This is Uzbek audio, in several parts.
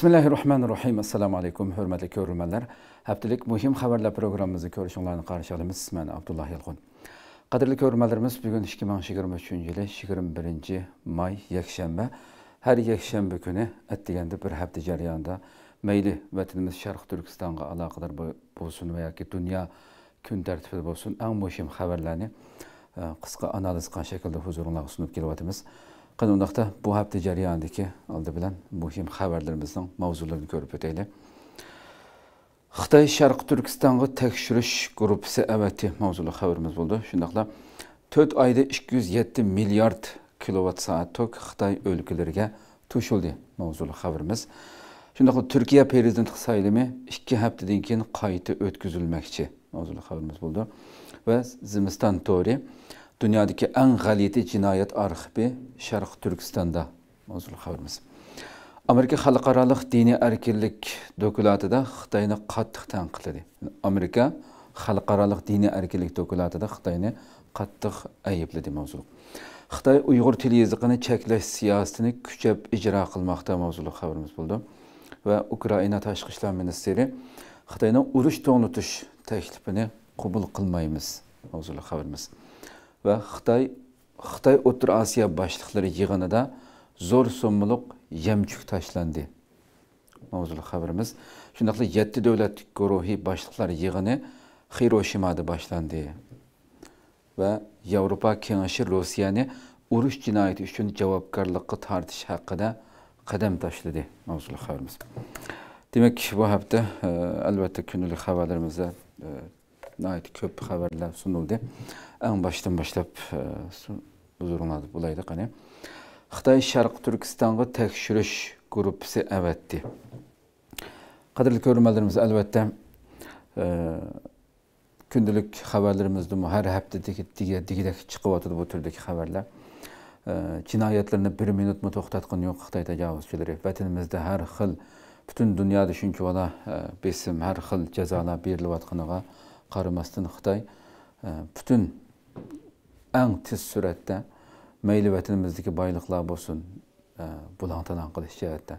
Bismillahirrahmanirrahim. Assalamu alaykum, hörmətli görürmənlər. Həftəlik mühim xəbərlər proqramımızı görüşünlərini qarşılayırıq. Mən Abdullah Yılğun. Qadirli görürmənlərimiz bu gün 2023-cü il 21-ci may yekşənbə. Hər yekşənbə günü ət deyəndə bir həftə cəryanında məyli vətənimiz Şərq Türkistanğa əlaqədar olsun və ya ki dünya gün tərtibində olsun ən mühim xəbərləri e, qısqa analiz qan şəkildə huzurunuza sunub gəliyətimiz. Ə, qani undaqda bu hafta jarayonidagi oldi bilan muhim xabarlarimizning mavzularini ko'rib o'taylik xitoy Sharq turkistonga tekshirish gruppasi avati mavzuli xabarimiz bo'ldi Shundaqla 4 oyda 207 milliard kilovat soat tok xitoy o'lkalariga to'shildi mavzuli xabarimiz Shundaqla turkiya prezidenti saylimi 2 haftadan keyin qayta o'tkazilmoqchi mavzuli xabarimiz bo'ldi va zimiston to'ri dünyadaki en galiti cinayet arxibi Şarq Türkistan'da mavzul haberimiz. Amerika Xalqaralıq Dini Erkinlik dokulatida Xitoyni qattiq tanqidladi. Amerika Xalqaralıq Dini Erkinlik dokulatida Xitoyni qattiq ayıpladı mavzul. Xitoy Uyg'ur tili yiziqini cheklash siyosatini kuchab ijro qilmoqda mavzuli xabarimiz bo'ldi. Va Ukraina tashqi ishlar ministri Xitoyning urush to'nitish taklifini qabul qilmaymiz mavzuli ve xitoy xitoy otur Asya başlıkları yig'inida zo'r so'mmaliq yamchuk tashlandi mavzuli xabarimiz shundoqli devlet davlat başlıkları boshliqlari yig'ini xiroshimada boshlandi va yevropa kengashi rossiyani urush jinoyati uchun javobgarlikqa tortish haqida taşladı. Mavzulu haberimiz. Demek ki bu hafta albatta e, kunlik xabarlarimizda e, наайты көп хабарлар сунулды аң баштан баштап узуруңарды булайды қане Қытай Шарқ Түркістанға тәкшүріш группасы әвәтті. Қадірлі көрмелеріміз әлбәтті күнділік хабарларымызды әр әпті дегідек шығып отырды бұл түрдік хабарлар. Чинайетлеріні бір минут мұ тоқтатқын ең Қытай тәжауызшылары. Вәтінімізді әр қыл, бүтін дүнияды шүнкі вала бесім, әр қыл жазала беріліп атқыныға қарамастан Қытай бүтін әң тез сүрәттә мәйлі вәтініміздегі байлықлар болсын бұлаңтанан қылыш жәетті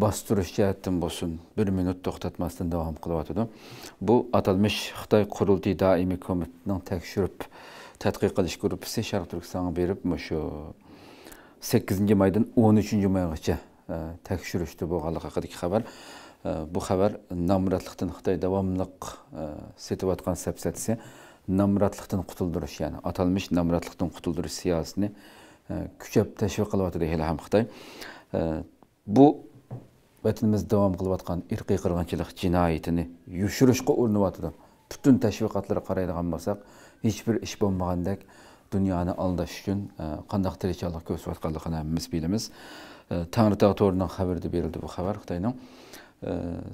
бастырыш жәеттен болсын бір минут тоқтатмастан давам қылып жатыды бұл аталмыш қытай құрылтай даими комитетінің тәкшіріп тәтқиқ қылыш группасы шарқ түркістанға беріп мұшы 8 майдан 13 майғача тәкшүрішті болғанлығы хақыдагы хабар bu xabar nomradlikdan xitoy davomliq setayotgan safsatasi nomradlikdan qutuldirish ya'ni atalmish nomradlikdan qutuldirish siyosatini kuchab tashviq qilyotdi hali ham xitoy bu vatanimiz davom qilayotgan irqiy qirg'inchilik jinoyatini yushirishga urinyotdi butun tashviqotlarga qaraydigan bo'lsak hech bir ish bo'lmagandek dunyoni aldash uchun qandaq tirikchilik ko'rsatayotganligini hammamiz bilamiz tangritog' to'rining xabarida berildi bu xabar xitoyning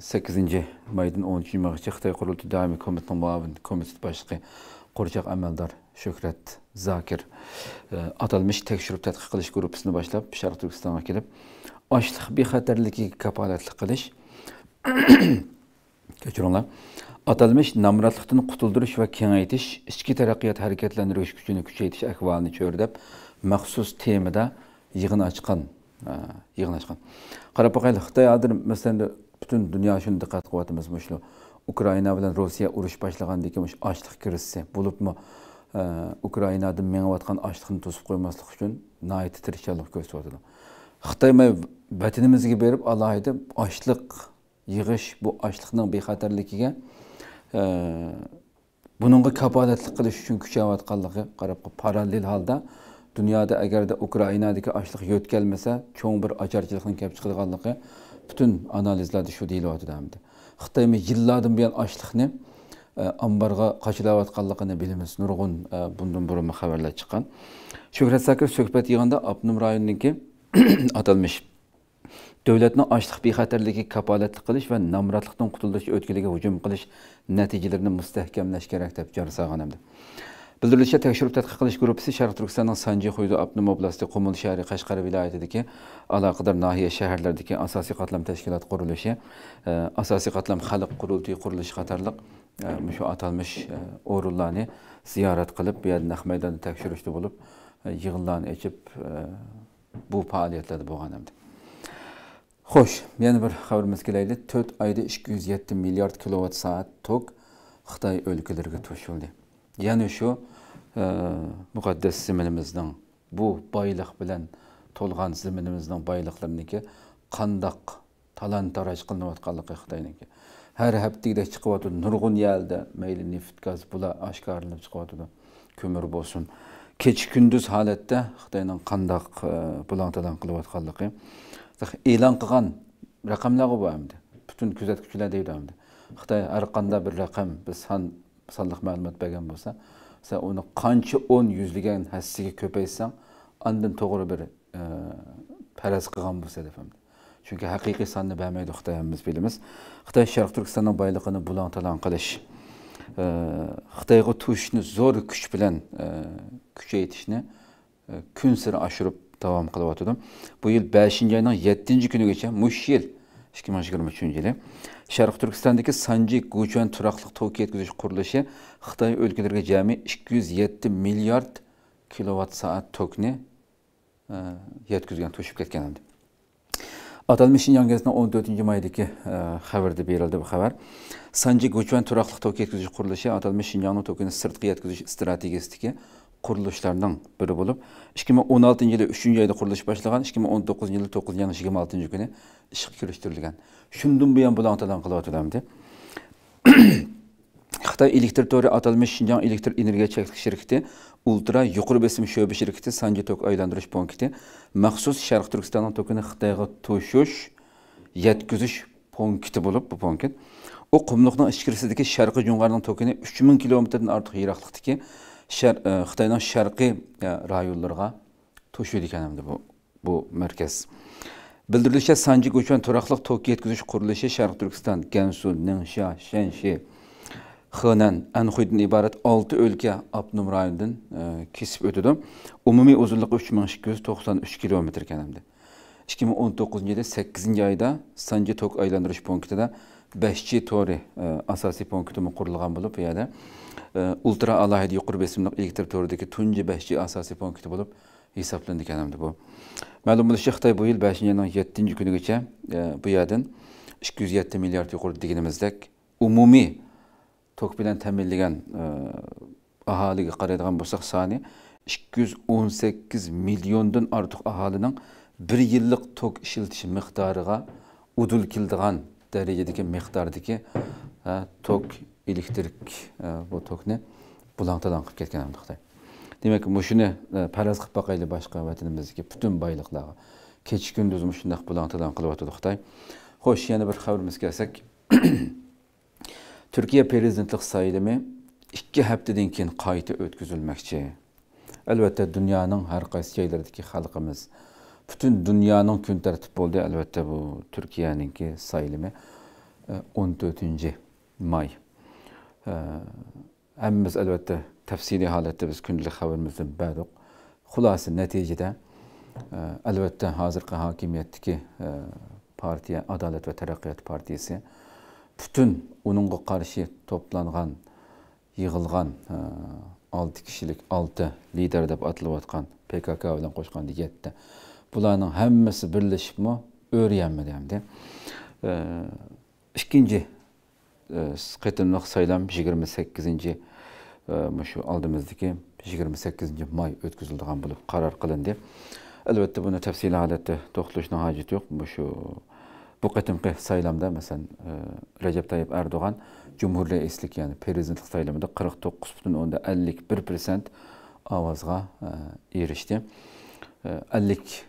8-nji maýdan 10-njy ýymargaça daimi Qurulty daýmy komitetiň muawin komitet başlygy Qurjaq amaldar Şöhrat Zakir e, atalmış tekşürüp tədqiq qilish qrupsini başlab Şərq Türkistana kelib açlıq bexəterliyi kapalatlı qilish keçirinlər atalmış namratlıqdan qutuldirish va kengaytish ichki taraqqiyot harakatlantirish kuchini kuchaytirish ahvolini ko'rdab maxsus temada yig'in ochgan e, yig'in ochgan qarab boqaylik xitoy hozir masalan butun dunyo shuni diqqat qilyapmiz shu ukraina bilan rossiya urush boshlagandan keyin shu ochliq krizisi bo'libmi ukrainada mengayotgan ochliqni to'sib qo'ymaslik uchun nihoyatda tirishchanlik ko'rsatyapti xitoy vatanimizga berib alohida ochliq yig'ish bu ochliqning bexatarligiga buningga kafolatlik qilish uchun kuchayayotganligi qarab parallel holda dunyoda agarda ukrainadagi ochliq yo'tkalmasa cho'ng bir ocharchilikni kelib chiqadiganligi butun analizlarda shu deyilyotdi hamda xitoymi yillardan buyon ochliqni omborga e, qochilayotganligini bilamiz nurg'un e, bundan burun xabarlar chiqqan shuhrat sakir suhbat yig'inda abnum rayonniki atalmish davlatni ochliq bexatarligi kapolatlik qilish va nomrodlikdan qutulish o'tkiliga hujum qilish natijalarini mustahkamlash kerak deb jor solgan bildirilishicha tekshiruv tadqiq qilish gruppasi sharq turkistonning sanjixuydi abnum oblasti qumul shahri qashqar viloyatidagi aloqador nahiya shaharlaridagi asosiy qatlam tashkilot qurilishi e, asosiy qatlam xalq qurultiyi qurilishi qatorliq shu e, atalmish e, o'rinlarni ziyorat qilib bu yerda naq maydonni tekshirishda bo'lib yig'inlarni ichib bu faoliyatlarda bo'lgan endi xo'sh yana bir xabarimizga kelaylik to'rt oyda ikki yuz yetti milliard tok xitoy o'lkalariga qo'shildi ya'ni şu. müqaddes zeminimizden bu baylık bilen толған зімініміздің байлықларынікі қандақ талан тараж қылынып жатқанлығы қытайныкі әр әптегіде шығып жатыр нұрғын елді мейлі нефт газ бұла ашкарылып шығып жатыр көмір болсын кеч күндіз халетте қытайның қандақ бұлаң талан қылып жатқанлығы илан қылған рақамлары бар әмді бүтін күзеткішілер дейді әмді қытай әр бір рақам біз сан сандық мәлімет берген болса sen uni qancha o'n yuzlagan hassiga ko'paysang andın to'g'ri bir e, paraz qilgan bo'lsa deyapman chunki haqiqiy sonni bermaydi xitoy biz bilamiz xitoy sharq turkistonning boyligini bulon talon qilish e, xitoyga tushishni zo'r kuch bilan e, kuchaytirishni kun sari oshirib davom qilyotgandim bu yil beshinchi oyning yettinchi kunigacha mush yil ikki ming yigirma uchinchi yili sharq turkistondagi sanjik guchan turoqliq tok yetkazish qurilishi xitoy o'lkalarga jami 207 milliard kilovat soat tokni e, yetkazgan to'shib ketgan endi atalmish shinyon 14. o'n to'rtinchi maydagi e, xabarda berildi bu xabar sanji go'chvan turoqliq tok yetkazish qurilishi atalmish shinyonni tokini sirtqi yetkazish strategiyasidagi qurilishlarning biri bo'lib 2016 yili 3 oyda qurilish boshlangan 2019 yili 9 yigirma oltinchi kuni ishga kirishtirilgan Şundan shundan buyon bulantadan qilyotganimdi Elektrik elektr to'ri atalmish Elektrik elektr energiya Şirketi, ultra Yukarı besim sho'bi Şirketi, sanji tok aylantirish punkti maxsus sharq turkistonning tokini xitoyga to'shish yetkazish punkti bo'lib bu punkt u qumliqning ichkarisidagi sharqiy jung'arning tokini uch ming kilometrdan e, ortiq yiroqlikdagi xitoyning sharqiy rayonlariga to'shiydi ekan bu bu merkez. Bildirilişe sancı göçen toraklıq toki yetküzüş kuruluşu Şarkı Türkistan, Gensu, Ningxia, Şenşi, Xınan, Anxuy'dan ibaret 6 ülke Abnum rayonundan e, kesip ötüdü. Umumi uzunluğu 3293 kilometre kenemdi. 2019 yılı 8. ayda Sancı Tok aylandırış punktida 5-chi to'ri e, asosiy punktimi qurilgan bo'lib bu yerda ultra alohida yuqur besimliq elektr to'ridagi tunji 5-chi asosiy punkti bo'lib hisoblanadi ekan bu ma'lum bo'lishicha xitoy bu yil beshinchi yilning yettinchi kunigacha e, bu yerdan ikki yuz yetti milliard yuqori deganimizdek umumiy tok bilan ta'minlagan e, aholiga qaraydigan bo'lsak soni ikki yuz o'n sakkiz milliondan ortiq aholining bir yillik tok ishiltish miqdoriga udul keldigan darajadagi miqdordagi e, tok elektrik bu tokni bulang qilib ketgan xitoy demak shuni e, paraz qilib boqaylik boshqa vatanimizdagi butun boyliqlarga kecha kunduz shundoq bulantidan qilyotdi xitoy xo'sh yana bir xabarimizga kelsak turkiya prezidentlik saylimi ikki haftadan keyin qayta o'tkazilmoqchi albatta dunyoning har qaysi joylaridagi xalqimiz butun dunyoning kun tartib bo'ldi albatta bu turkiyaninki saylimi e, o'n to'rtinchi may e, hammamiz albatta тәфсили халетті біз күнділік хабарымызды бәдіқ. Құласы нәтижеде, әлбәтті ғазырқы хакимиеттікі партия, Адалет ә Тәрәқиет партиясы, бүтін оныңғы қаршы топланған, иғылған 6 кішілік, 6 лидер деп атылып атқан, ПКК өлін қошқан дегетті. Бұланың әммесі бірлішіп мұ, өрейенмі дәмді. Үшкенде қытымлық сайлам 28-інде мүші алдымыздығы 28 май өткізілдіған болып қарар қылынды. Әлбәтті бұны тәпсейлі әдетті тоқтылышына ғажет жоқ. Мүші бұл қытымқы сайламда, мәсән, э, Рәжеп Тайып Әрдоған Жұмһурлы Еслік, яғни президенттік сайламында 49,51% авазға э, э, ерішті. 50%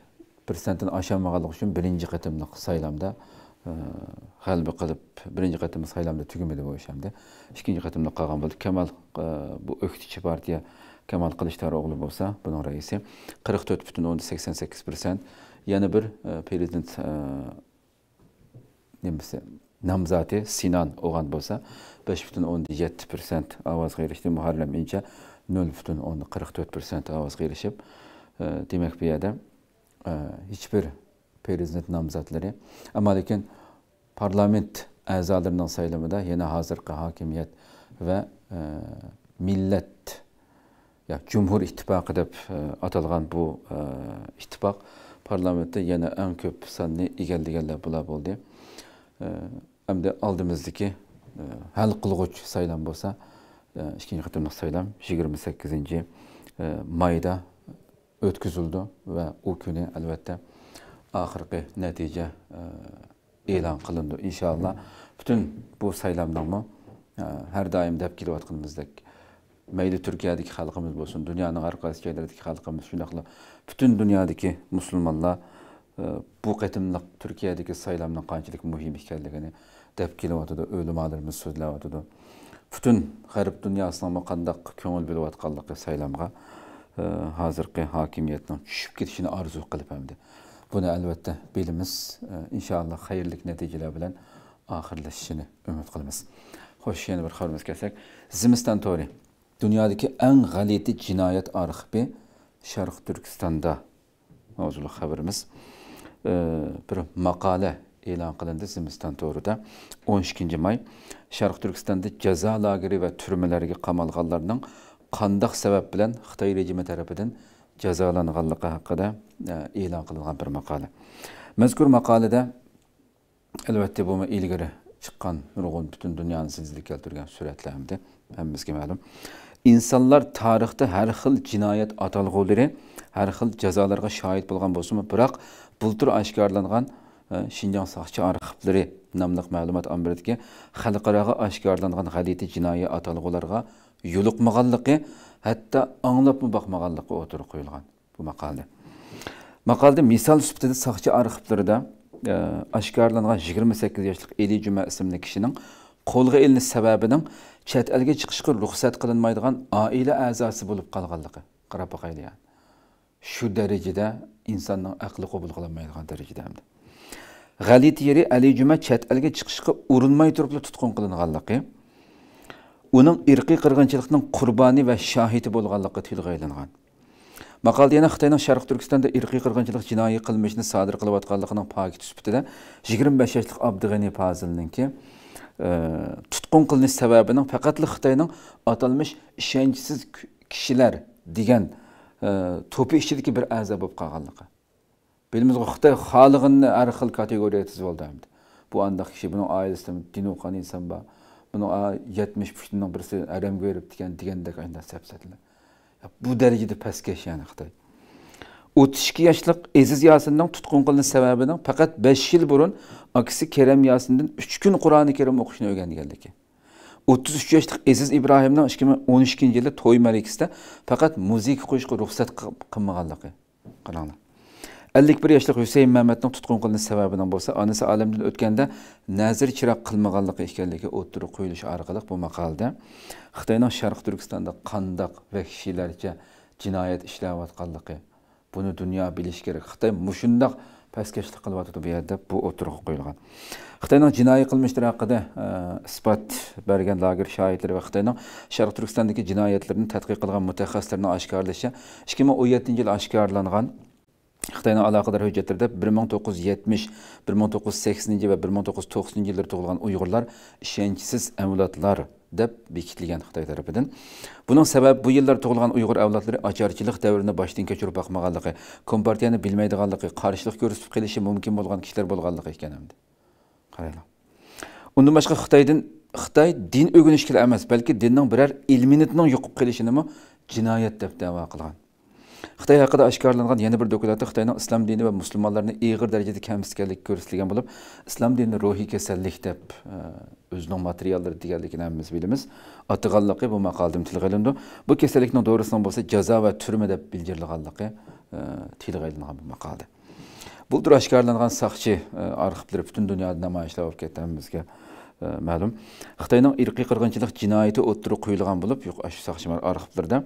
ашамағалық үшін бірінші қытымлық сайламда g'alaba qilib birinchi qatimimiz saylovda tugimidi bu ish hamda ikkinchi qatimda qolgan bo'ldi kamal bu o'qituvchi partiya kamal qilichdar o'g'li bo'lsa buni raisi qirq to'rt butun o'nda sakson sakkiz prosent yana bir prezident nimasi nomzodi sinan o'g'an bo'lsa besh butun o'nda yetti prosent ovozga erishdi muharram incha nol butun o'nda qirq to'rt prosent ovozga erishib demak bu yerda hech bir prezident namzatları. Amma lakin parlament əzalarının sayılımında yenə hazırki hakimiyyət və e, millət ya Cümhur İttifaqı deyib e, atılğan bu e, ittifaq parlamentdə yenə ən çox sanlı igəlləyənlər bunlar oldu. E, həm də aldığımızdakı e, həll qılğıç sayılan bolsa, e, ikinci qatımlıq sayılan 28-ci e, mayda ötküzüldü və o günü əlbəttə ahirki netice ilan qilindi inshaalloh bütün bu saylamnoma e, har doim deb kelayotganimizdek mayli turkiyadagi xalqimiz bo'lsin dunyoning har qaysi joylaridagi xalqimiz shundaqla butun dunyodagi musulmonlar e, bu qatimliq turkiyadagi saylamning qanchalik muhim ekanligini deb kelyotidi o'limalarimiz so'zlayotidi butun g'arb dunyosini qandaq ko'ngil bo'layotganligi saylamga hozirgi e, hokimiyatning tushib ketishini orzu qilib hamdi Buni albatta bilimiz inshaalloh xayrli natijalar bilan oxirlashishini umid qilamiz. Xo'sh, yana bir xabarimiz kelsak, Zimiston to'ri dunyodagi eng galiti jinoyat arxivi Sharq Turkistonda mavzuli xabarimiz. bir maqola e'lon qilindi Zimiston to'rida 12-may Sharq Turkistonda jazo lageri va turmalarga qamalganlarning qandoq sabab bilan Xitoy rejimi tomonidan jazolanganligi haqida e, e'lon qilingan bir maqola mazkur maqolada albatta bu ilgari chiqqan nurg'un butun dunyoni zilzila keltirgan suratlar hamda hammamizga ma'lum insonlar tarixda har xil jinoyat atalg'ulari har xil jazolarga shohid bo'lgan bo'lsinmi biroq bultur oshkorlangan e, shinjong soqchi arxivlari nomli ma'lumot ombridagi xalqaroga oshkorlangan g'alati jinoiy atalg'ularga yo'liqmaganligi hatta anglapmı bakmağanlıqqa oturup koyulgan bu makalda. Makalda misal süptede sakçı arxivlarida e, aşkarlanğan 28 yaşlıq Eli Cuma isimli kişinin qo'lga ilinish sababining chet elga chiqishga ruxsat qilinmaydigan oila a'zosi bo'lib qolganligi qarab boqaylik shu darajada insonning aqli qabul qilinmaydigan darajada g'alit yeri ali juma chet elga chiqishga urinmay turib tutqun qilinganligi uning irqiy qirg'inchilikning qurboni va shohidi bo'lganligi tilga ilingan maqolada yana xitoyning sharq turkistonda irqiy qirg'inchilik jinoiy qilmishni sodir qilayotganligining pakiti sifatida yigirma besh yoshli abdug'ani fazilninki tutqun qilinish sababining faqatli xitoyning atalmish ishonchsiz kishilar degan to'pi ichidagi bir a'zo bo'lib qolganligi bilmiz xitoy xohlaganni har xil kategoriyaga tizib oldi bu andoq kishi buni oilasida dinu qani inson bor buni 70 pushtining birisi alamga beribdikan degandek aynan sapsatlar bu darajada pastkash ya'ni xitoy 32 ikki Eziz aziz yosinning tutqun qilinish sababidan faqat besh yil burun Kerem karam yosindan gün kun qur'oni karim o'qishni o'rganganligi o'ttiz uch yoshlik yaşlık ibrohimning İbrahim'den ming o'n ikkinchi yili to'y malikasida faqat muzika qo'yishga ruxsat qilmaganligi qaranglar ellik bir yoshli husayn mamatni tutqun qilinish sababidan bo'lsa onasi olamdan o'tganda nazir chiroq qilmaganligi ekanligi o'ttirib qo'yilishi orqali bu maqolada xitoyning sharq turkistonda qandoq vahshiylarcha jinoyat ishlayotganligi buni dunyo bilishi kerak xitoy mushundoq pastkashlik qilyotdi bu yerda bu o'tirib qo'yilgan xitoyning jinoiy qilmishlari haqida e, isbot bergan lager shoirlari va xitoyning sharq turkistondagi jinoyatlarni tadqiq qilgan mutaxassislarni oshkorlashi ikki ming o'n yettinchi yil oshkorlangan Xitayla əlaqədar hüccətlərdə 1970, 1980-ci və 1990-cı illər doğulğan Uyğurlar işənçisiz əvlatlar deb bekitilgan xitoy tarafidan buning sababi bu yillar tug'ilgan uyg'ur avlodlari ocharchilik davrini boshdan kechirib boqmaganligi kompartiyani bilmaydiganligi qarshilik ko'rsatib qelishi mumkin bo'lgan kishilar bo'lganligi ekan endi qaranglar undan boshqa xitoydan xitoy din o'rganishga emas balki dinning biror ilminitning yo'qib qilishi nima jinoyat deb davo qilgan Xitay haqqında aşkarlanğan yana bir dokumentda Xitayning islom dini va musulmonlarni ig'ir darajada kamsitganligi ko'rsatilgan bo'lib, islom dinini ruhiy kasallik deb e, o'zining materiallari deganligini hammamiz bilamiz. Atg'anligi bu maqolam tilga ilindi. Bu kasallikning do'risining bo'lsa jazo va turma deb bildirilganligi e, tilga ilingan bu maqolada. Bu aşkarlanan sakçı e, arxivleri bütün dünyada namayışlar olup kettiğimizde Э, мәлім қытайның ирқи қырғыншылық жинайты өттүрі құйылған болып юқ ашу сақшымар арықыпларда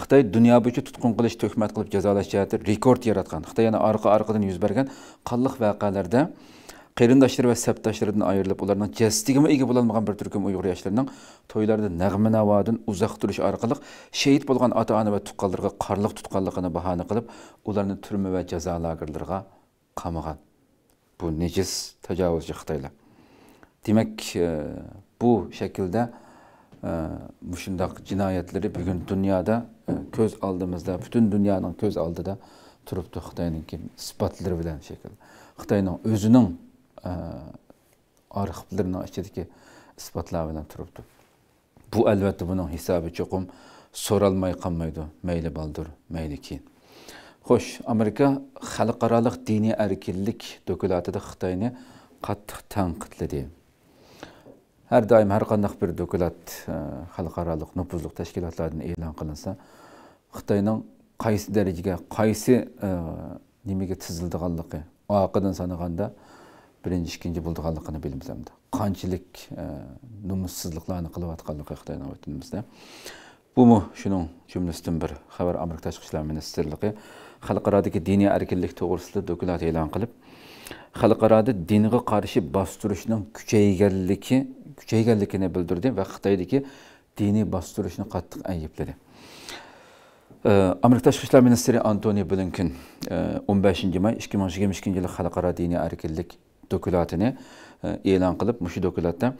қытай дүния бойынша тұтқын қылыш төхмәт қылып жазалаш жәтір рекорд яратқан қытай ана арқы арқыдан юз берген қаллық вәқәлерді қайрындаштыр ва сәпташтырдан айырылып оларның жәстігімі еге болалмаған бір түркім ұйғыр яшыларының тойларды нәғмі навадын ұзақ тұрыш арқылық шейіт болған ата ана ва тұққалдырға қарлық тұтқалдығына баханы қылып оларның түрмі ва жаза лагерлерға қамыған бұл нежіз тәжауызшы Demek e, bu şekilde e, bu şundak cinayetleri bugün dünyada e, köz aldığımızda, bütün dünyanın köz aldı da turuptu Xitayınınki ispatlari bilan shekilli xitoyning o'zining arxivlarini ichidagi isbotlari bilan turibdi bu albatta bunun hesabı çokum so'ralmay qolmaydi mayli baldur mayli keyin xo'sh amerika xalqaroliq diniy erkinlik dokladida xitoyni qattiq tanqidladi әр дайым әр қандақ бір дөкілат э, халықаралық нұпызлық тәшкилатлардан элан қылынса қытайның қайсы дәрежеге қайсы э, немеге тізілдіғанлығы ақыдан санағанда бірінші екінші болдығанлығын білеміз әмді қаншалық э, нұмыссызлықларны қылып жатқанлығы қытайның өтінімізде бұл шұның жүмлесіден бір хабар америка тashqi ishlar ministrligi xalqarodagi diniy erkinlik to'g'risida dokulat e'lon xalqaroda dinga qarshi bostirishning kuchayganligi kuchayganligini bildirdi va xitoydagi diniy bostirishni qattiq aybladi amerika tashqi ishlar ministri antoni blinkin e, 15 may 2022 yil xalqaro diniy erkinlik dokulatini e, e'lon qilib mushu dokulatda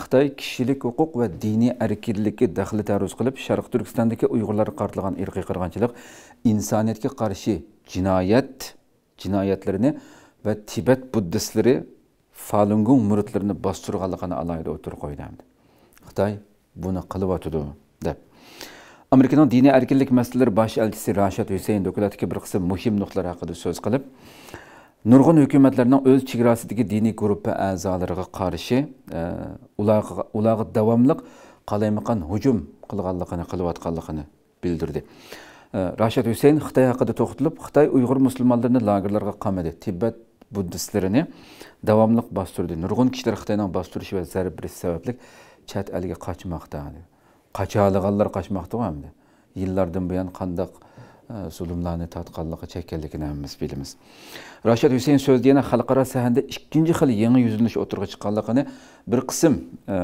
xitoy kishilik huquq va diniy erkinlikka daxli taruz qilib sharq turkistondagi uyg'urlar qartilgan irqiy qirg'inchilik insoniyatga qarshi jinoyat jinoyatlarini va tibat Gong falungung muridlarini alayda alohida o'tirib qo'yiladi xitoy buni atıdı. deb amerikaning diniy erkinlik masalalari bosh elchisi rashid husayn dokladagi bir qism muhim nuqtalar haqida so'z qilib nurg'un hukumatlarning o'z chegarasidagi diniy gruppa a'zolariga qarshi ularga davomliq qalaymiqon hujum qilganligini qilayotganligini bildirdi rashid husayn xitoy haqida to'xtalib xitoy uyg'ur musulmonlarini lagerlarga qamadi Tibet буддистеріне давамлық бас түрді нұрғын кішілер қытайның бас түрші бәді зәріп бір сәбәплік чәт әлге қачмақта қачалығалар қачмақты ғой әмді еллардың бұян қандақ Э, zulmlarni tatqanligi chekkanligini hammamiz bilamiz rashid husayn so'zi yana xalqaro sahnada ikkinchi xil yangi yuzlanish o'tirg'i chiqqanligini bir qism e,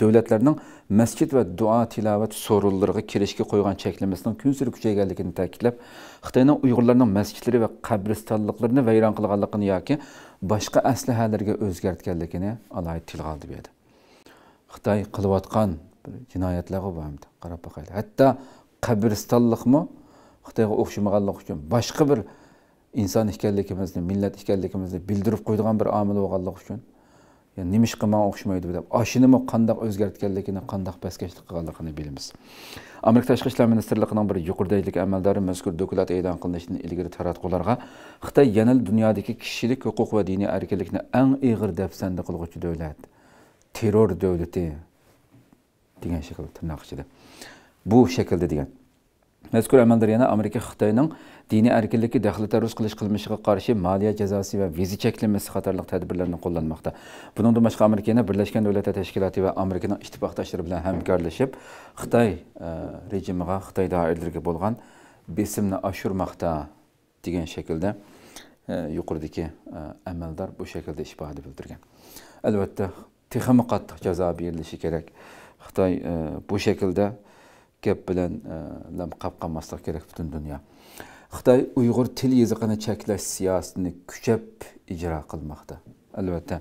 davlatlarning masjid va duo tilovat so'rinlariga kirishga qo'ygan cheklamasining kun sari kuchayganligini ta'kidlab xitoyning uyg'urlarning masjidlari va qabristonliqlarini vayron qilganligini yoki boshqa aslahalarga o'zgartganligini alohida tilga oldi bu yerda xitoy qilayotgan jinoyatlarga qarab boqaylik hatto qabristonliqmi xitoyga o'xshamaganligi uchun boshqa bir inson ekanligimizni millat ekanligimizni bildirib qo'ydigan bir omil bo'lganligi uchun yani nima ish qilman o'xshamaydi deb oshinimi qandoq o'zgartganligini qandoq pastkashlik qilganligini bilamiz amerika tashqi ishlar ministrligining bir yuqoridagilik amaldori mazkur dokulat e'lon qilinishidan ilgari taratqularga xitoy yana dunyodagi kishilik huquq va diniy erkinlikni eng ig'ir dafsanda qilg'uvchi davlat terror davlati degan shaklda tirnoq ichida bu shaklda degan mazkur amallar yana amerika xitoyning diniy erkinlikka daxli taruz qilish qilmishiga qarshi moliya jazosi va viza cheklanmasi qatorliq tadbirlarni qo'llanmoqda buningdan boshqa amerika yana birlashgan davlatlar tashkiloti va amerikaning ittifoqdoshlari bilan hamkorlashib xitoy e, rejimiga xitoy doirlariga bo'lgan besimni oshirmoqda degan shaklda e, yuqoridagi e, amaldor bu shaklda ifoda bildirgan albatta texmi qattiq jazo berilishi kerak xitoy bu shaklda gap bilan e, qap qilmaslik kerak butun dunyo xitoy uyg'ur til yezig'ini cheklash siyosatini kuchab ijro qilmoqda albatta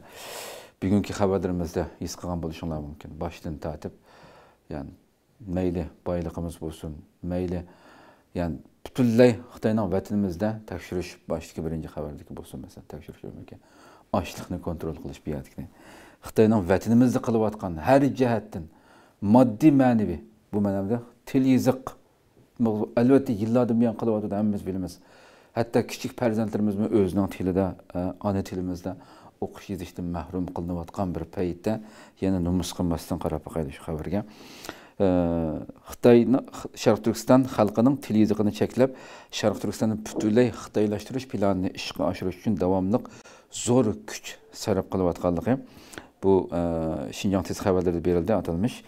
bugungi xabarlarimizda his qilgan bo'lishinglar mumkin boshidan tortib ya'ni mayli boyligimiz bo'lsin mayli ya'ni butunlay xitoyning vatanimizda tekshirish boshidagi birinchi xabardagi bo'lsin masalan tekshirish ochlikni kontrol qilish bu yerdagi xitoyning vatanimizda qilayotgan har jihatdan maddi, ma'naviy bu manada til yiziq albatta yillardan buyon qilyotgandi hammamiz bilamiz hatto kichik farzandlarimizni o'zining tilida ona tilimizda o'qish yozishdan mahrum qilinayotgan bir paytda yana nomus qilmasdan qarab boqaylik shu xabarga xitoyni sharq turkiston xalqining til yiziqini cheklab sharq turkistonni butunlay xitoylashtirish planini ishga oshirish uchun davomli zo'r kuch sarf qilayotganligi bu shinjong tez xabarlarda berildi atalmish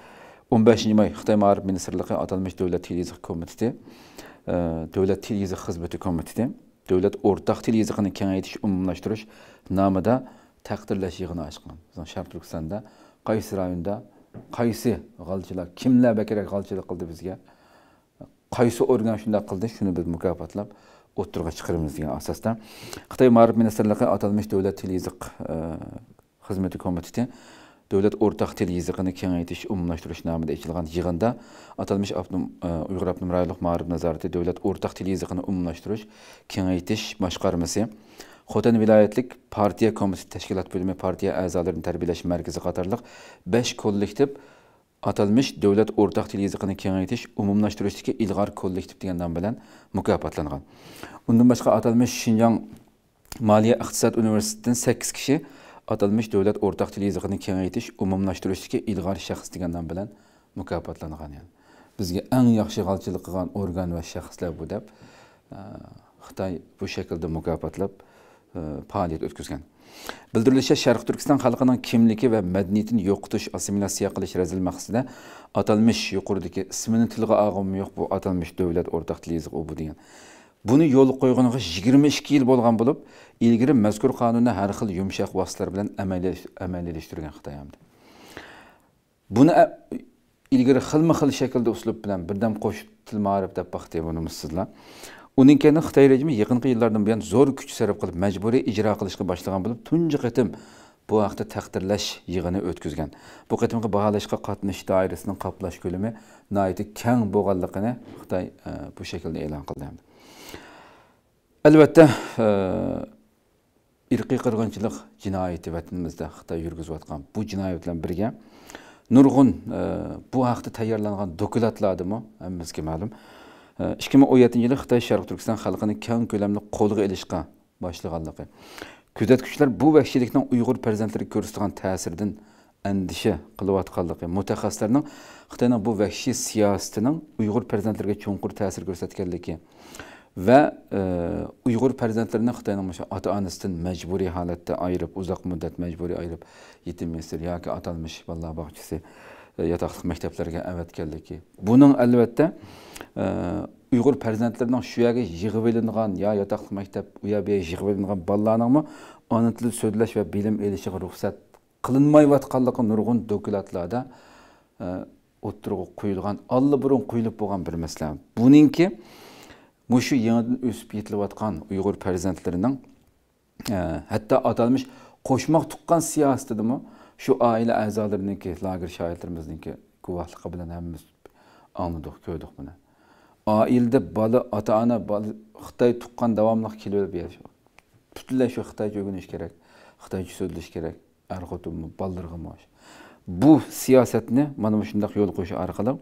15 may xitoy maarif ministrligi atalmish davlat televiziya komiteti e, davlat televiziya xizmati komiteti davlat o'rtaq til yizig'ini kengaytirish umumlashtirish nomida taqdirlash yig'ini ochgan bizning sharq turkistonda qaysi rayonda qaysi g'alchilar kimlar bekerak g'alchilik qildi bizga qaysi organ shunday qildi shuni biz mukofotlab o'ttirg'a chiqaramiz degan asosda xitoy maarif ministrligi atalmish davlat televiziya e, xizmati komiteti Devlet ortaq dil yığını kengaytiş umumlaşdırış namında açılğan yığında atalmış Abnum e, Uyğur Abnum rayonluq maarif nazareti dövlət ortaq dil yığını umumlaşdırış kengaytiş başqarması Xotan vilayətlik partiya komiteti təşkilat bölümü partiya əzalarını tərbiyələş mərkəzi qatarlıq 5 kollektiv atalmış dövlət ortaq dil yığını kengaytiş umumlaşdırışdakı ilğar kollektiv deyəndən bilən mükafatlanğan. Bundan başqa atalmış Şinjan Maliye İqtisad Universitetinin 8 kişi atalmış davlat o'rtaqchilik yizig'ini kengaytirish umumlashtirishga ilg'or shaxs degan nom bilan mukofotlangan yani. bizga eng yaxshi g'alchilik qilgan organ va bu deb Xitay bu shaklda mukofotlab faoliyat o'tkazgan bildirilishicha sharq turkiston xalqining kimligi va madaniyatini yo'qotish assimilyatsiya qilish rezil maqsadida atalmish yuqoridagi ismini tilga ağımı yox bu atalmish davlat o'rtaq o bu degan buni yo'l qo'yguniga yigirma ikki yil bo'lgan bo'lib ilgari mazkur qonunni har xil yumshoq vositalar bilan amaliylashtirgan xitoy hamdi buni ilgari xilma xil shaklda uslub bilan birdam qo'shib til ma'rif deb baqdi bunimiz sizlar undan keyin xitoy rejimi yaqinqi yillardan buyon zo'r kuch sarf qilib majburiy ijro qilishga boshlagan bo'lib tunji qatim bu haqda taqdirlash yig'ini o'tkazgan bu qatimgi baholashga qatnash doirasining qoplash ko'lami noiti kang bo'lganligini xitoy bu shaklda e'lon qildi albatta e, irqiy qirg'inchilik jinoyati vatanimizda xitoy yurgizayotgan bu jinoyat bilan birga nurg'un e, bu haqda tayyorlangan dokladlardimi hammamizga ma'lum e, ikki ming o'n yettinchi yili xitoy sharq turkiston xalqini keng ko'lamli qo'lga ilishga boshlaganligi kuzatuvchilar bu vahshiylikning uyg'ur farzandlariga ko'rsatgan ta'siridan andisha qilayotganligi mutaxassislarning xitoyning bu vahshiy siyosatining uyg'ur farzandlariga chunqur ta'sir ko'rsatganligi va e, uyg'ur perzentlerine xitoyning o'sha ota onasidan majburiy holatda ayirib uzoq muddat majburiy ayirib yetim yesir yoki atalmish bolalar bog'chisi e, yotoqliq yataklık mekteplerine evet geldi ki. Bunun elbette e, Uygur ilingan şu yagi maktab ya yataklık mektep, ya bir ilingan ballağına mı anıtlı sözleş ve bilim olishiga ruxsat qilinmayotganligi nurg'un dokladlarda e, o'ttirg'a allı burun qo'yilib boğan bir mesele. masala buninki mushu yangidan o'sib yetilayotgan uyg'ur farzandlarining e, hatto atalmish qo'shmoq tuqqan siyosatidami shu oila a'zolarniki lager shoirlarimizniki guvohligi bilan hammamiz angladik ko'rdik buni oilada bola ota ona xitoy tuqqan davomli kelaverib butunlay shu xitoycha o'rganish kerak xitoycha so'zlash kerak er xotinmi bolalarga bu siyosatni mana shundoq yo'l qo'yish orqali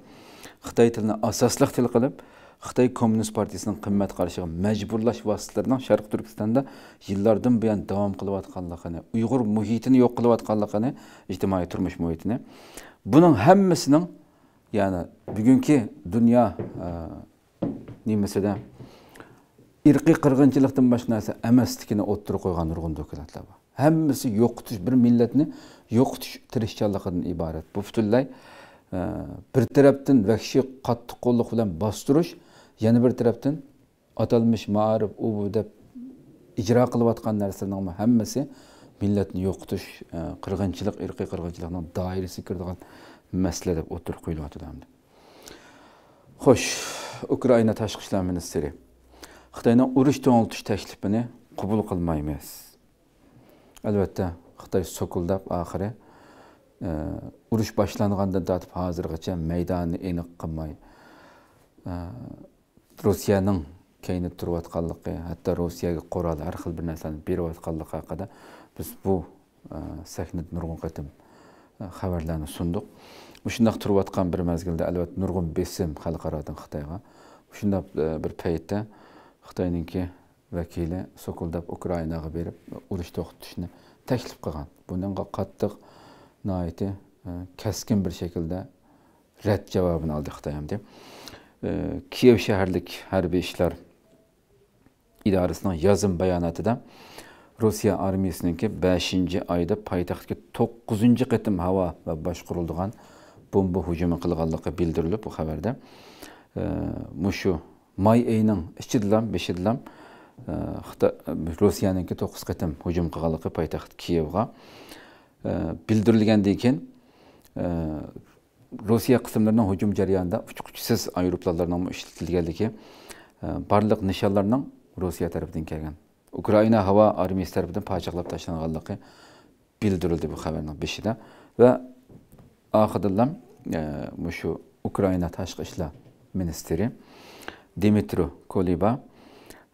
xitoy tilini asosliq til qilib xitoy kommunist partiyasining qimmat qarishiga majburlash vositalarining sharq turkistonda yillardan buyon davom qilayotganligini uyg'ur muhitini yo'q qilayotganligini ijtimoiy turmuş muhitini Bunun hammasining ya'ni bugungi dunyo e, nimasida irqiy qirg'inchilikdan boshqa narsa emasligini o'ttirib qo'ygan nurg'un dokumentlar bor hammasi yo'qotish bir millatni yo'qotish tirishchanligidan iborat bu butunlay e, bir tarafdan vahshiy qattiqqo'llik bilan bostirish yana bir tarafdan atalmish maarif u bu deb ijro qilayotgan narsaning hammasi millatni yo'qotish e, qirg'inchilik irqiy qirg'inchilikni doirasiga kiradigan masala deb o'tirib qo'yilyotdi xo'sh ukraina tashqi ishlar ministri xitoyning urush to'ng'iltish taklifini qabul qilmaymiz albatta xitoy so'kildab oxiri e, urush boshlangandan tortib hozirgacha maydonni aniq qilmay e, Rusiyaның кейініп тұрып атқанлығы әтті Русияға қоралы әрқыл бір нәрсені беріп атқанлығы хақында біз бұл сәхнеде нұрғын қатым хабарланы сұндық ұшындақ тұрып атқан бір мезгілде әлбетте нұрғын бесім халықарадан қытайға ұшында бір пәйтті қытайныңке вәкилі соқылдап украинаға беріп ұрыш тоқтатышны тәклиф қылған бұныңға қаттық наайты кәскін бір шекілді рәт жауабын алды қытайым деп Ee, Kiev şehirlik hərbi işlər idarəsindən yazım bəyanatında Rusya armiyasinınki 5-ci ayda paytaxtdakı 9-cu qıtım hava və başqurulduğan bomba hücumu qılğanlığı bildirilib bu xəbərdə. Ee, Muşu may ayının 2-dilam, 5-dilam ee, Rusiyanınki 9 qıtım hücum qılğanlığı paytaxt Kiyevğa bildirilgəndən keyin Rusiya qismlarining hujum jarayonida uchquchisiz aeroplanlar e, nomi ishlatilganligi barliq nishonlarning Rusiya tarafidan kelgan. Ukraina havo armiyasi tarafidan parchalab tashlanganligi bildirildi bu xabarning beshida ve oxirida ham shu Ukraina tashqi ishlar ministri Dimitro Koliba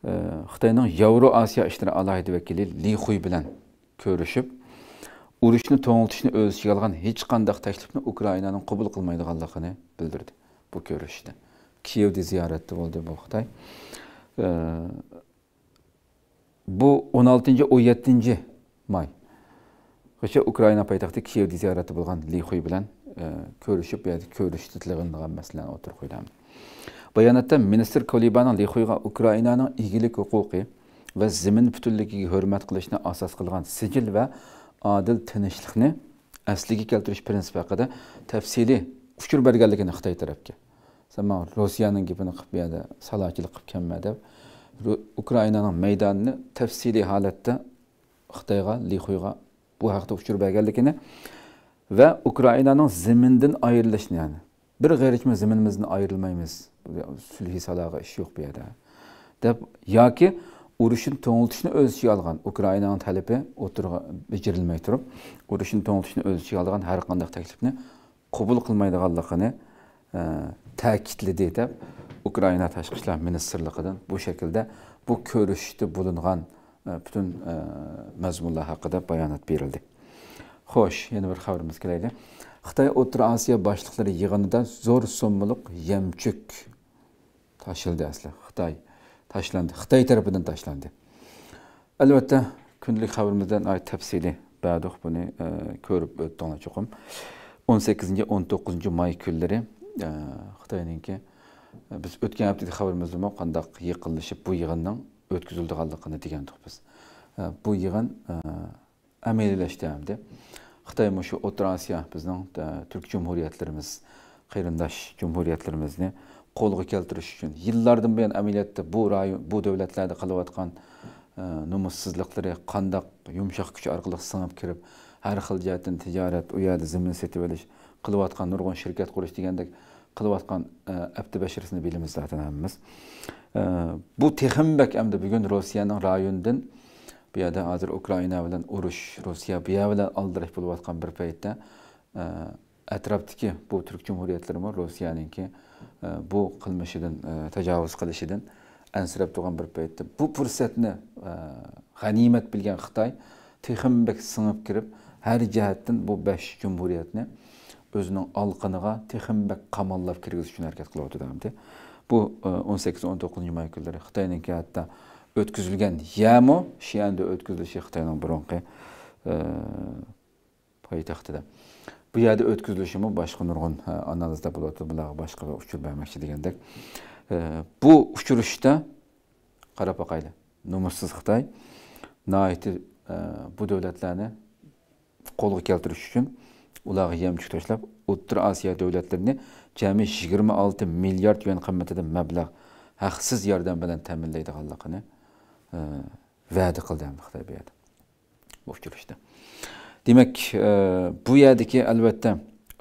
e, Xitoyning Yevroasiyo ishlari alohida vakili Li Xuy bilan ko'rishib, urushni to'ng'iltishni o'z ichiga olgan hech qanday taklifni ukrainaning qabul qilmaydiganligini bildirdi bu ko'rishda kiyevda ziyoratda bo'ldi bu xitoy bu o'n oltinchi o'n yettinchi may o'sha ukraina poytaxti kiyevda ziyoratda bo'lgan li xuy bilan e, ko'rishib ko'rishdigan masalani o'tirib qo'yiladi bayonotda ministr kolibani li xuyga ukrainaning igilik huquqi va zimin butunligiga hurmat qilishni asos qilgan sijil va adil tinchlikni asliga keltirish prinsipi haqida tafsiliy uchur berganligini xitoy tarafga man rossiyaning gapini qilib bu yerda qilib kelma deb ukrainaning maydonini tafsiliy holatda xitoyga lixuyga bu haqda uchur berganligini va ukrainaning zimindan ayrilishini ya'ni bir g'ayrikmi ziminimizdan ayrilmaymiz sulhi saloga ish yo'q bu yerda deb yoki uruşun to'ng'ilishni o'z ichiga olgan ukrainaning talabi o'tirg'a bejirilmay turib urushni to'ng'ilishni o'z ichiga olgan har qanday taklifni qabul qilmaydiganligini e, ta'kidladi deb ukraina tashqi ishlar ministrligidan bu shaklda bu ko'rishishda bo'lingan e, butun e, mazmunlar haqida bayonot verildi. xo'sh yeni bir xabarimizga kelaylik xitoy o'rta osiyo boshliqlari yig'inida zo'r summaliq yemchuk tashildi asli xitoy tashlandi xitoy tarafidan tashlandi albatta kunlik xabarimizdan tafsili badu buni e, ko'rib e, o'tdinglar chuqur o'n sakkizinchi o'n to'qqizinchi may kunlari e, xitoyninki biz o'tgan haftadagi xabarimizda qandaq yiqinlashib bu yig'inning o'tkazildiganligini degandik biz bu yig'in amaliylashdi hamda xitoy shu o'rta osiyo bizning turk jumhuriyatlarimiz qarindosh jumhuriyatlarimizni qo'lga keltirish uchun yillardan buyon amaliyotda bu rayon bu davlatlarda qilayotgan e, nomussizliqlari qandaq yumshoq kuch orqali singib kirib har xil jihatdan tijorat u yerda zamin setib olish qilayotgan nurg'un shirkat qurish degandek qilayotgan e, abdi bashirisini bilamiz zaten hammamiz e, bu texmbak endi bugun rossiyaning rayonidan bu yerda hozir ukraina bilan urush rossiya bu yer bilan aldirish bo'layotgan bir paytda atrofdagi bu turk jumuriyatlarimi rossiyaniki bu qilmishidan tajovuz qilishidan ansirab turgan bir paytda bu fursatni g'animat bilgan xitoy texmbek singib kirib har jihatdan bu besh jumhuriyatni o'zining olqiniga texmbek qamollab kirgizish uchun harakat qilyotdi bu o'n sakkiz o'n to'qqizinchi may kunlari xitoyniki hatto o'tkazilgan yamo shianda o'tkazilishi xitoyning burunqi poytaxtida bu yerda o'tkazilishimi boshqa nurg'un e, analizda bo'lyapti bularga boshqa bir uchur bermoqchi degandek e, bu uchurishda qarab boqayli nomussiz xitoy noiti e, bu davlatlarni qo'lga keltirish uchun ularga yemchuk tashlab o'rta osiyo davlatlarini jami yigirma olti milliard yuan qimmatida mablag' haqsiz yordam bilan ta'minlaydiganligini va'da qildi xitoy bu yerda bu uchrashda demak e, bu yerdagi albatta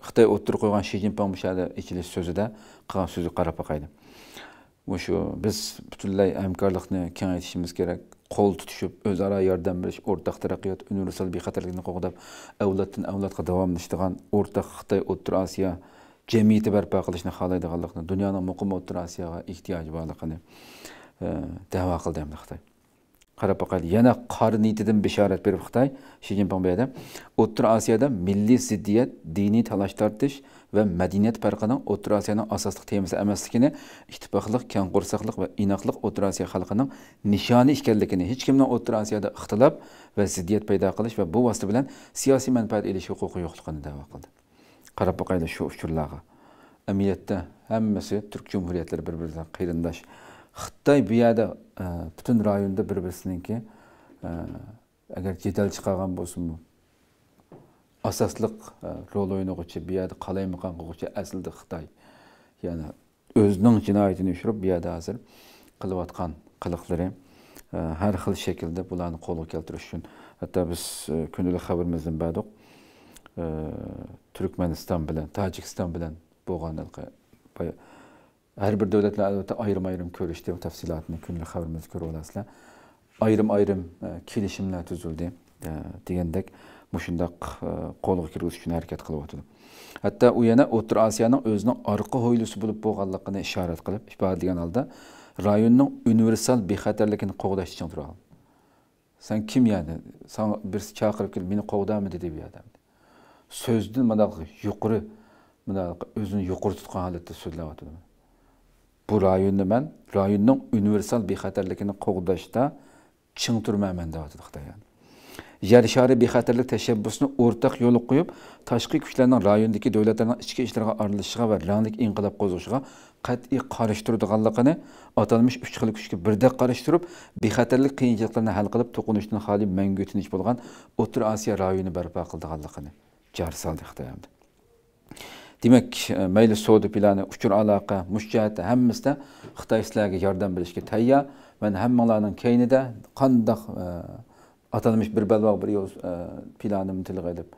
xitoy o'tirib qo'ygan shi zinpin o'sha yerda ichilish so'zida qilgan so'zi qarab boqaylik shu biz butunlay hamkorlikni kengaytirishimiz kerak qo'l tutishib o'zaro yordam berish o'rtaq taraqqiyot universal bexatarlikni qo'g'dab avloddan avlodga davomlashtirgan o'rtaq xitoy o'rta osiyo jamiyati barpo qilishni xohlaydiganligini dunyoni muqim o'rta osiyoga ehtiyoji borligini e, davo qildi xitoy qarab boqaylik yana qori niyatidan bashorat berib xitoy shi zinpin bu yerda o'rta osiyoda milliy ziddiyat diniy talash tortish va madaniyat farqining o'rta osiyoni asosli temasi emasligini ittifoqliq keng qo'rsaqliq va inoqliq o'rta osiyo xalqining nishoni ekanligini hech kimning o'rta osiyoda ixtilof va ziddiyat paydo qilish va bu vosita bilan siyosiy manfaat elish huquqi yo'qligini da'vo qildi qarab boqaylik shu uchurlarga amiyatda hammasi turk jumhuriyatlari bir biridan qarindosh Қытай бияда э, бүтін районда бір ке э, әгер жетел чықаған болсын асаслық э, рол ойнағычы бияда қалай мұқан қоғычы әсілді Қытай. Яғни өзінің жинайтын үшіріп бияда әзір қылып атқан қылықлары әр қыл шекілді бұланы қолы келтіру үшін. Әтті біз күнділі қабірміздің бәдіқ Түрікменістан білен, Таджикистан білен болған Her bir devletle elbette ayrım ayrım körüştü. O tefsilat mümkün haber mezkur olasla. Ayrım ayrım e, kilişimler tüzüldü e, diyendek. Muşundaq e, qolga kirgiz üçün hərəkət qılıb otudu. Hətta u yana O'tir Asiyanın özünün arqı hoylusu bulub boğanlıqını işarət qılıb, ifadələyən halda rayonun universal bexəterlikini qoğdaş üçün dural. Sen kim yani? Sen birisi çağırıp gelip beni kovda mı dedi bir adam. Sözdün madalık yukarı, madalık özünü yukarı tutkan halette sözler atıyor bu rayonni man rayonning universal bexatarligini qo'g'dashda ching turmayman deyapti xitoy yer shari bexatarlik tashabbusini o'rtaq yo'l qo'yib tashqi rayondaki rayondagi davlatlarning işlerine ishlariga ve va ranglik inqilob qo'zg'ashga qat'iy qarash turadiganligini atalmish uch xil kuchga birdek qarash turib bexatarlik qiyinchiliklarni hal qilib to'qinishdan xoli mangu tinch otur asya rayonu rayoni barpo qildiganligini jar soldi xitoy demak e, mayli savdo uçur alaka aloqa mushjati hammasida xitoy sizlarga yordam berishga tayyor mana hammalarning keynida qandoq e, atalmish bir balvoq bir yo'l e, planimni tilga ilib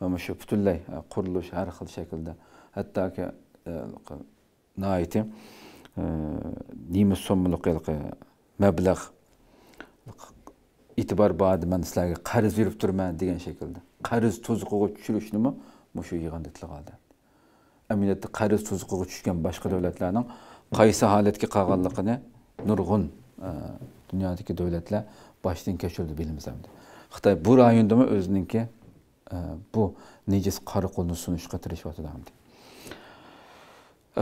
mana shu butunlay qurilish şekilde, hatta ki hattoki naiti nima so'mliq mablag' e'tibor bordi man sizlarga qarz berib turman şekilde, shaklda qarz to'zig'iga tushirishni shu yig'inda tilga oldi amaliyotda qarz tuzuqiga tushgan boshqa davlatlarning qaysi holatga qolganligini nurg'un e, dunyodagi davlatlar boshdan kechirdi bilamiz hamda xitoy bu rayondami o'ziniki e, bu nejiz qora qo'lni sunishga tirishyotdi hamda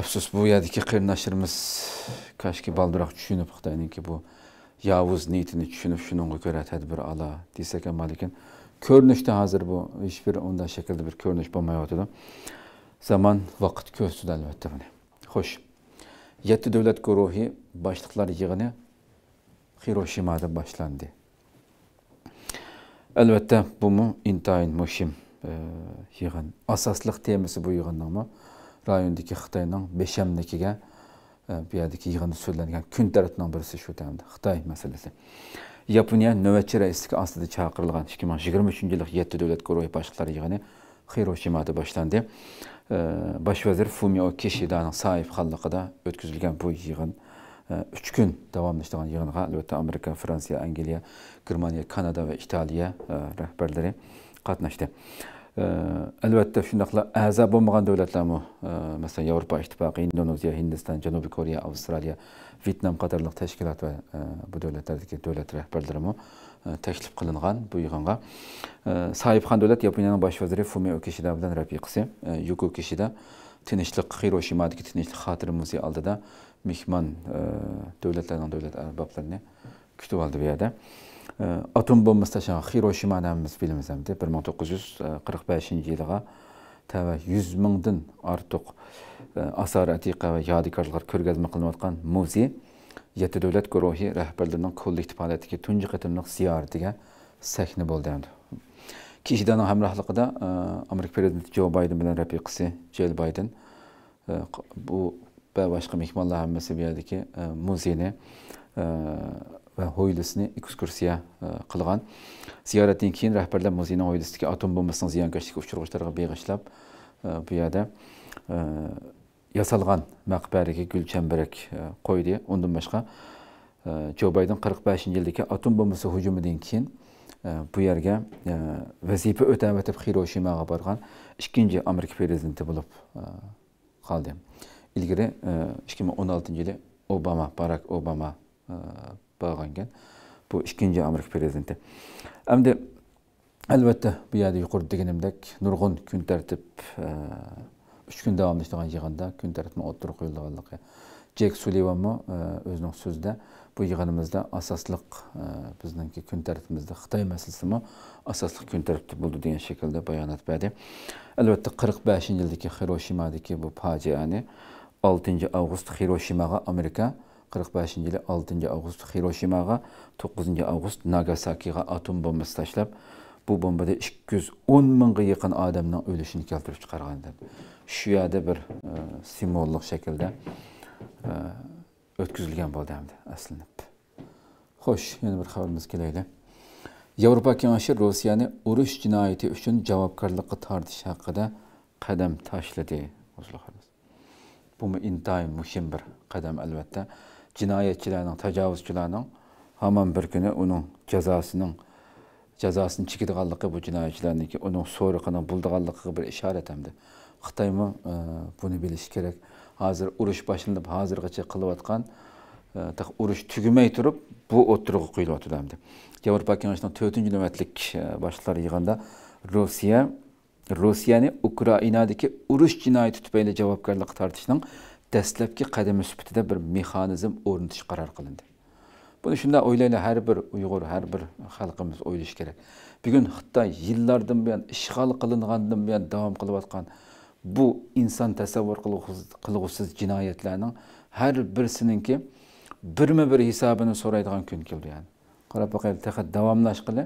afsus bu yerdagi qarindoshlarimiz kashki baldiroq tushunib ki, bu yovuz niyatini tushunib shunga ko'ra tadbir ala desak ammo lekin ko'rinishda hozir bu hech bir unday shaklda bir ko'rinish bo'lmayotidi zamon vaqt ko'rsatdi albatta buni xo'sh yetti davlat guruhi boshliqlar yig'ini xiroshimada boshlandi albatta bumi intayin e, yig'in asosliq temasi bu yig'innimi rayondagi xitoyning beshamnikiga e, bu yerdagi yig'inda so'zlangan kun tartibning birisi shu tamda xitoy masalasi yaponiya navbatchi raislik ostida chaqirilgan ikki ming yigirma uchinchi yil yetti davlat guruhi boshliqlari yig'ini xiroshimada boshlandi bosh vazir fumio kishidaning saifxonligida o'tkazilgan bu yig'in uch e, kun davom etadigan yig'inga albatta amerika fransiya angliya germaniya kanada va italiya e, rahbarlari qatnashdi albatta e, shundaqla a'zo bo'lmagan davlatlarmi masalan yevropa ittifoqi indoneziya hindiston janubiy koreya avstraliya vyetnam qatorliq tashkilot va bu davlatlardagi davlat rahbarlarimi taklif qilingan bu yig'inga saibxon davlat yaponiyaning bosh vaziri fumio kishida bilan rafiqasi yuko kishida tinchlik xiroshimodagi tinchlik xotira muzey oldida mehmon davlatlarning davlat arboblarini kutib oldi bu yerda atom bir ming to'qqiz 100 мыңдан артық асар әтиқа ва ядикарлар көргәзмә музей yetti davlat guruhi rahbarlarining kollektiv faoliyatiga tunji qatimliq ziyoratiga sahna bo'ldi kishidaning hamrohligida e, amerika prezidenti jo bayden bilan rafiqasi jel bayden e, bu va boshqa mehmonlar hammasi bu yerdagi e, muzeyni va hoylisini ekskursiya qilgan ziyoratdan keyin rahbarlar muzeyni hoylisidagi atom bombasining ziyongarchilikka uchrag'uchlarga beg'ishlab bu yerda ясалған мәқбәріге гүл э, қойды ондан башқа э, джо 45 жылдагы атом бомбасы hücumundan keyin bu yerga vazifa o'tab барған xiroshimага барган Америка amerika prezidenti bo'lib qoldi 2016 yili obama Барак obama бағыған ekan bu ikkinchi Америка президенті. Әмде albatta bu yerda yuqorida deganimdek kun uch kun davomida ishlagan yig'inda kun tartibini o'ttirib qo'yilganligi jek sulivanmi o'zining so'zida bu yig'inimizda asosliq bizningki kun tartibimizda xitoy masalasimi asosliq kun tartibda bo'ldi degan shaklda bayonot berdi albatta qirq beshinchi yildagi xiroshimodagi bu fojiani oltinchi avgust xiroshimaga amerika 45 yili 6 avgust Xiroshimaga, 9 avgust Nagasakiga atom bombasi tashlab, bu bombada 210 mingga yaqin odamning o'lishini keltirib chiqargan deb. shuyada bir e, simvolliq shaklda e, o'tkazilgan bo'ldi hamda xo'sh yana bir xabarimiz kelaylik yevropa kengashi rossiyani urush jinoyati uchun javobgarlikka tortish haqida qadam tashladi bu intayin muhim bir qadam albatta jinoyatchilarning tajovuzchilarning hamon bir kuni uning jazosining jazosini chekadiganligi bu jinoyatchilarniki uning so'riqini bo'ldiganligiga bir ishora hamda Қытаймы бұны біліш керек. Hazır uruş başında hazırgacha qilayotgan так e, uruş tügümey turib bu o'tirg'i quyilyotdi endi. Yevropa Kengashining 4-chi navbatlik e, boshliqlari yig'inda Rossiya Rossiyani Ukrainadagi urush jinoyati tufayli javobgarlik tortishning dastlabki qadami bir mekanizm o'rnatish qaror qilindi. Bunu shunda o'ylayli her bir Uyg'ur, her bir xalqimiz o'ylash kerak. Bugun Xitoy yillardan işgal ishg'ol qilingandan buyon davom qilayotgan bu inson tasavvur qilg'usiz jinoyatlarning har birsininki birma bir hisobini so'raydigan kun keldi yani qarab boqaylik davomlash davomlashqili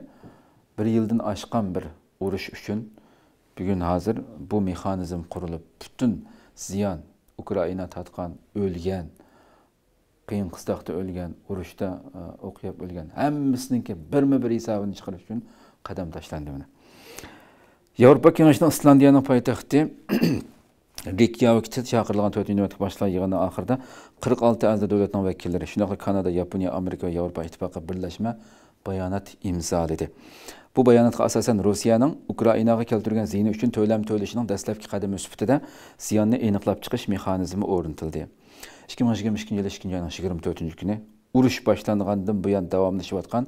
bir yildan oshgan bir urush uchun bugun hozir bu mexanizm qurilib butun ziyon ukraina tatgan o'lgan qiyin qistoqda o'lgan urushda e, o'qiyab o'lgan hammasininki birma bir hisobini chiqarish uchun qadam tashlandi mana yevropa kengashining Islandiyaning poytaxti reykyavkda chaqirilgan 4 ming navbatlik boshlar yig'ini oxirida 46 ta davlatning vakillari shundoqla kanada yaponiya amerika va yevropa ittifoqi birlashma bayonot imzoladi bu bayonotga asosan rossiyaning ukrainaga keltirgan ziyni uchun to'lam to'lashining dastlabki qadami sifatida ziyonni aniqlab chiqish mexanizmi o'rnatildi 2022 yil 24 oyning yigirma to'rtinchi kuni urush boshlangandan buyon davomlashayotgan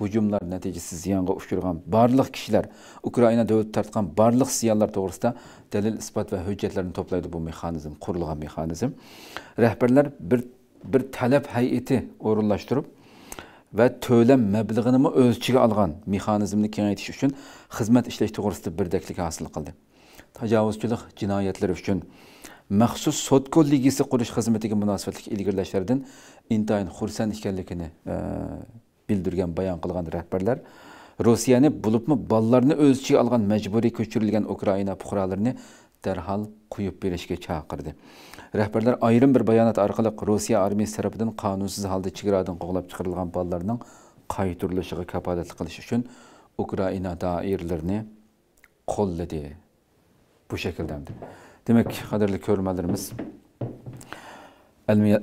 hücumlar nəticəsi ziyanğa uçurğan barlıq kişilər, Ukrayna dövləti tartqan barlıq ziyanlar toğrusunda dəlil, isbat və hüccətlərini toplaydı bu mexanizm, qurulğan mexanizm. Rəhbərlər bir bir tələb heyəti orunlaşdırıb və töləm məbləğini mə ölçüyə alğan mexanizmini kengaytiş üçün xidmət işləyiş toğrusunda birdəklik hasil qıldı. Təcavüzçülük cinayətləri üçün məxsus sot kollegiyası qurish xizmətinə münasibətlik ilgirləşlərdən intayin xursand ikənligini e, bildirgen bayon qilgan rahbarlar rossiyani bo'libmi bolalarni o'z ichiga olgan majburiy ko'chirilgan ukraina fuqarolarini darhol qo'yib berishga chaqirdi rahbarlar ayrim bir bayonot orqali rossiya armiyasi tarafidan qonunsiz holda chegaradan qo'g'lab chiqarilgan bolalarning qaytarilishiga kafolatlik qilish uchun ukraina doiralarini qo'lladi bu shaklda demak qadrli ko'rmalarimiz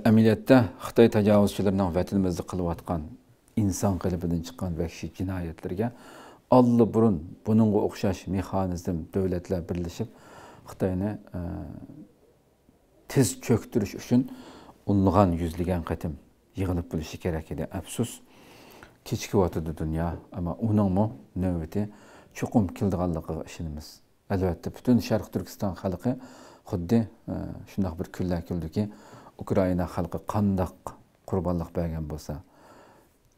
amaliyotda xitoy tajovuzchilarining vatanimizda qilayotgan inson qilbidan chiqqan vahshiy jinoyatlarga olli burun buningga o'xshash mexanizm davlatlar birlashib xitoyni e, tez cho'ktirish uchun unlig'an yuzlagan qatim yig'ilib bo'lishi kerak edi afsus kechikayotdi dunyo ammo uningmi navbati chuqum keldianligiga ishonamiz albatta butun sharq turkiston xalqi xuddi e, shundoq bir kunlar keldiki ukraina xalqi qandoq qurbonlik bergan bo'lsa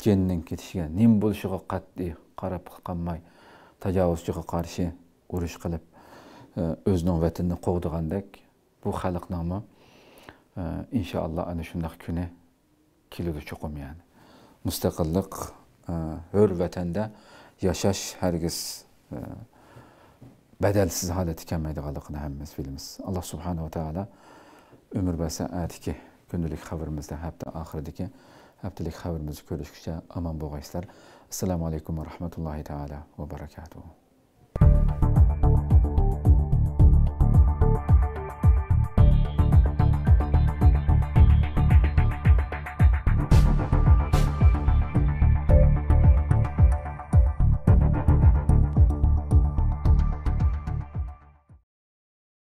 kendinin ketişiga nim bo'lishiga qat'iy qarab qolmay tajovuzchiga karşı urush qilib o'zining vatanini qo'g'digandek bu xalqnomi inshaalloh ana shunday kuni keladi chuqum ya'ni mustaqillik hur vatanda yashash hargiz badalsiz holatga kelmaydiganligini hammamiz bilamiz alloh subhanava taolo umr basa atiki haberimizde hep de ahirdeki haftalik xabarimizni ko'rishguncha omon bo'lg'aysizlar assalomu alaykum va rahmatullohi taala va barakatuh